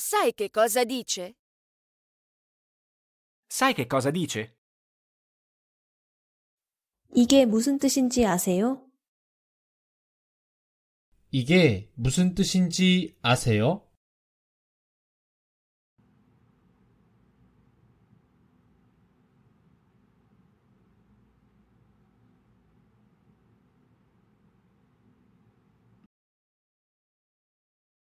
Sai che cosa dice? Sai che cosa dice? 이게 무슨 뜻인지 아세요? 이게 무슨 뜻인지 아세요?